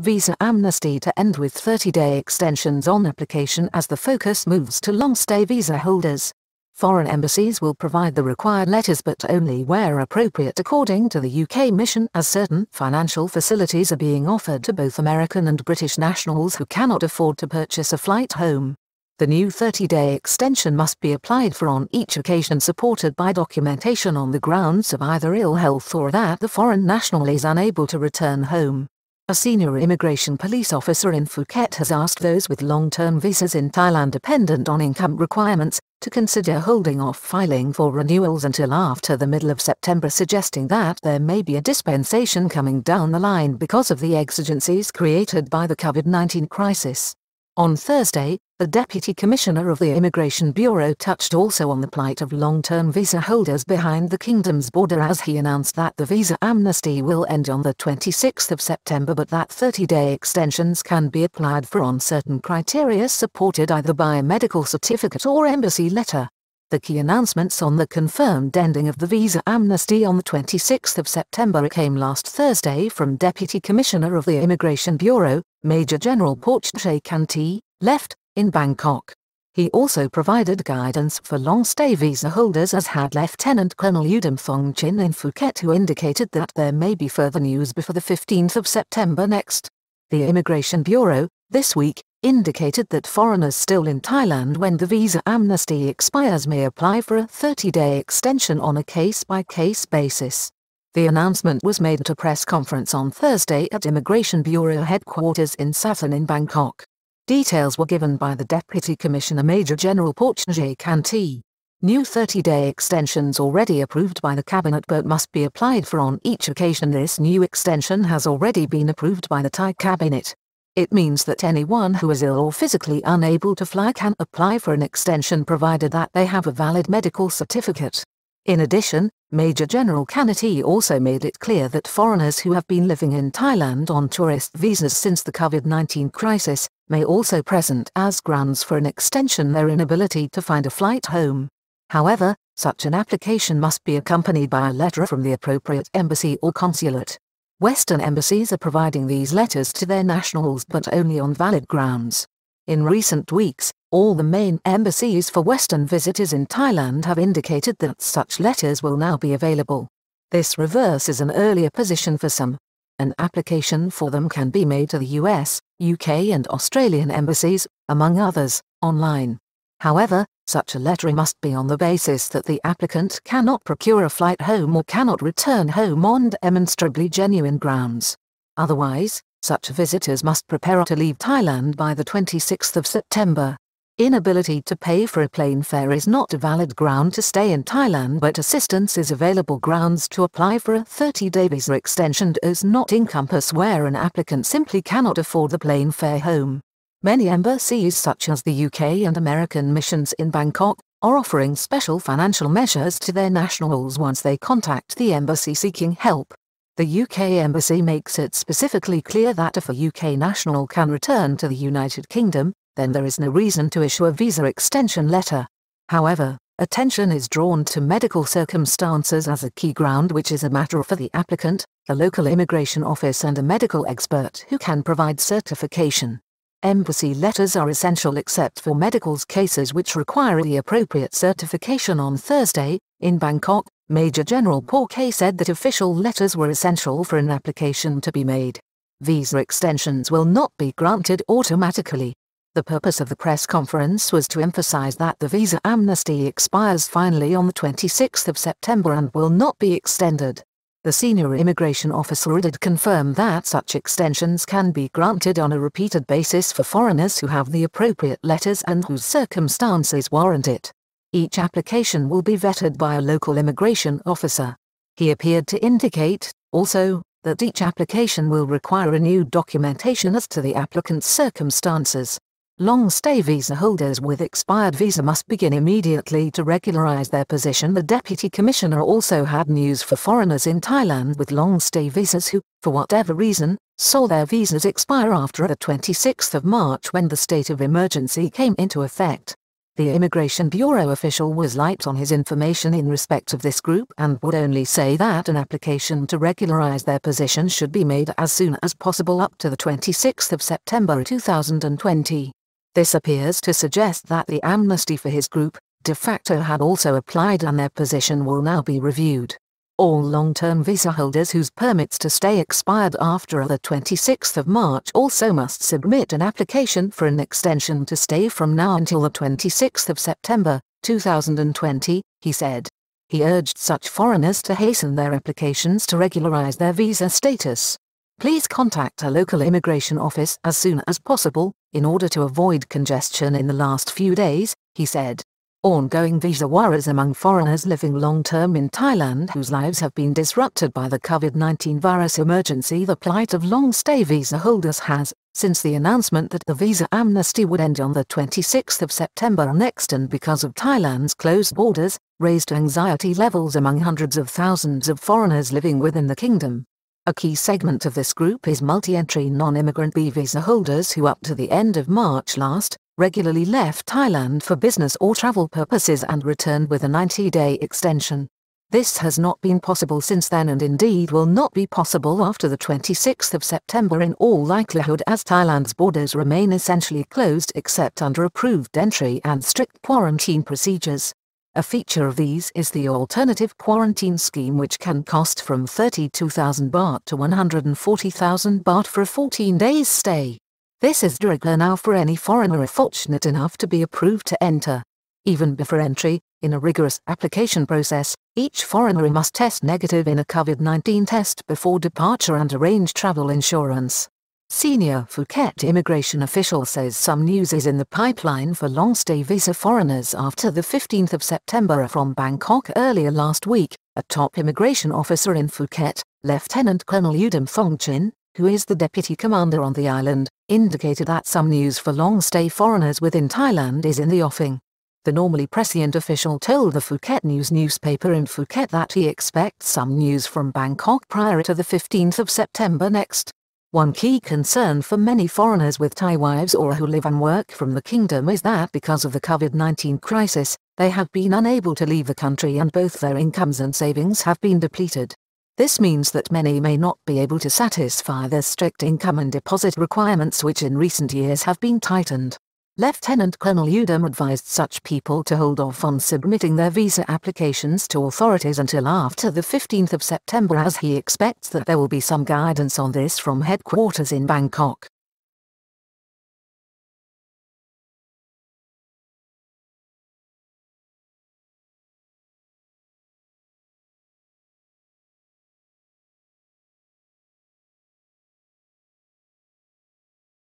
Visa amnesty to end with 30-day extensions on application as the focus moves to long-stay visa holders. Foreign embassies will provide the required letters but only where appropriate according to the UK mission as certain financial facilities are being offered to both American and British nationals who cannot afford to purchase a flight home. The new 30-day extension must be applied for on each occasion supported by documentation on the grounds of either ill health or that the foreign national is unable to return home. A senior immigration police officer in Phuket has asked those with long-term visas in Thailand dependent on income requirements to consider holding off filing for renewals until after the middle of September suggesting that there may be a dispensation coming down the line because of the exigencies created by the COVID-19 crisis. On Thursday, the Deputy Commissioner of the Immigration Bureau touched also on the plight of long-term visa holders behind the kingdom's border as he announced that the visa amnesty will end on the 26th of September but that 30-day extensions can be applied for on certain criteria supported either by a medical certificate or embassy letter. The key announcements on the confirmed ending of the visa amnesty on 26 September came last Thursday from Deputy Commissioner of the Immigration Bureau, Major General Portche Kanti, left, in Bangkok. He also provided guidance for long-stay visa holders as had Lieutenant Colonel Udom Thong Chin in Phuket who indicated that there may be further news before the 15th of September next. The Immigration Bureau, this week, indicated that foreigners still in Thailand when the visa amnesty expires may apply for a 30-day extension on a case-by-case -case basis. The announcement was made at a press conference on Thursday at Immigration Bureau headquarters in Sathon in Bangkok. Details were given by the Deputy Commissioner Major General Portugais Kanti. New 30-day extensions already approved by the Cabinet but must be applied for on each occasion. This new extension has already been approved by the Thai Cabinet. It means that anyone who is ill or physically unable to fly can apply for an extension provided that they have a valid medical certificate. In addition, Major General Kanati also made it clear that foreigners who have been living in Thailand on tourist visas since the COVID-19 crisis may also present as grounds for an extension their inability to find a flight home. However, such an application must be accompanied by a letter from the appropriate embassy or consulate. Western embassies are providing these letters to their nationals but only on valid grounds. In recent weeks, all the main embassies for Western visitors in Thailand have indicated that such letters will now be available. This reverses an earlier position for some. An application for them can be made to the US, UK and Australian embassies, among others, online. However, such a lettering must be on the basis that the applicant cannot procure a flight home or cannot return home on demonstrably genuine grounds. Otherwise, such visitors must prepare to leave Thailand by the 26th of September. Inability to pay for a plane fare is not a valid ground to stay in Thailand but assistance is available grounds to apply for a 30-day visa extension does not encompass where an applicant simply cannot afford the plane fare home. Many embassies such as the UK and American missions in Bangkok are offering special financial measures to their nationals once they contact the embassy seeking help. The UK embassy makes it specifically clear that if a UK national can return to the United Kingdom, then there is no reason to issue a visa extension letter. However, attention is drawn to medical circumstances as a key ground which is a matter for the applicant, the local immigration office and a medical expert who can provide certification. Embassy letters are essential except for medicals cases which require the appropriate certification on Thursday. In Bangkok, Major General Porke said that official letters were essential for an application to be made. Visa extensions will not be granted automatically. The purpose of the press conference was to emphasize that the visa amnesty expires finally on the 26th of September and will not be extended. The senior immigration officer did confirm that such extensions can be granted on a repeated basis for foreigners who have the appropriate letters and whose circumstances warrant it. Each application will be vetted by a local immigration officer. He appeared to indicate, also, that each application will require renewed documentation as to the applicant's circumstances. Long-stay visa holders with expired visa must begin immediately to regularize their position. The Deputy Commissioner also had news for foreigners in Thailand with long-stay visas who, for whatever reason, saw their visas expire after the 26th of March when the state of emergency came into effect. The Immigration Bureau official was light on his information in respect of this group and would only say that an application to regularize their position should be made as soon as possible up to the 26th of September 2020. This appears to suggest that the amnesty for his group, de facto had also applied and their position will now be reviewed. All long-term visa holders whose permits to stay expired after the 26th of March also must submit an application for an extension to stay from now until the 26th of September, 2020, he said. He urged such foreigners to hasten their applications to regularize their visa status. Please contact a local immigration office as soon as possible, in order to avoid congestion in the last few days, he said. Ongoing visa worries among foreigners living long-term in Thailand whose lives have been disrupted by the COVID-19 virus emergency The plight of long-stay visa holders has, since the announcement that the visa amnesty would end on the 26th of September next and because of Thailand's closed borders, raised anxiety levels among hundreds of thousands of foreigners living within the kingdom. A key segment of this group is multi-entry non-immigrant B visa holders who up to the end of March last, regularly left Thailand for business or travel purposes and returned with a 90-day extension. This has not been possible since then and indeed will not be possible after the 26th of September in all likelihood as Thailand's borders remain essentially closed except under approved entry and strict quarantine procedures. A feature of these is the alternative quarantine scheme which can cost from 32,000 baht to 140,000 baht for a 14 days stay. This is regular now for any foreigner fortunate enough to be approved to enter. Even before entry, in a rigorous application process, each foreigner must test negative in a COVID-19 test before departure and arrange travel insurance. Senior Phuket immigration official says some news is in the pipeline for long-stay visa foreigners after the 15th of September from Bangkok earlier last week, a top immigration officer in Phuket, Lieutenant Colonel Yudam Thongchin, who is the deputy commander on the island, indicated that some news for long-stay foreigners within Thailand is in the offing. The normally prescient official told the Phuket News newspaper in Phuket that he expects some news from Bangkok prior to the 15th of September next. One key concern for many foreigners with Thai wives or who live and work from the kingdom is that because of the COVID-19 crisis, they have been unable to leave the country and both their incomes and savings have been depleted. This means that many may not be able to satisfy their strict income and deposit requirements which in recent years have been tightened. Lieutenant Colonel Udom advised such people to hold off on submitting their visa applications to authorities until after the 15th of September as he expects that there will be some guidance on this from headquarters in Bangkok.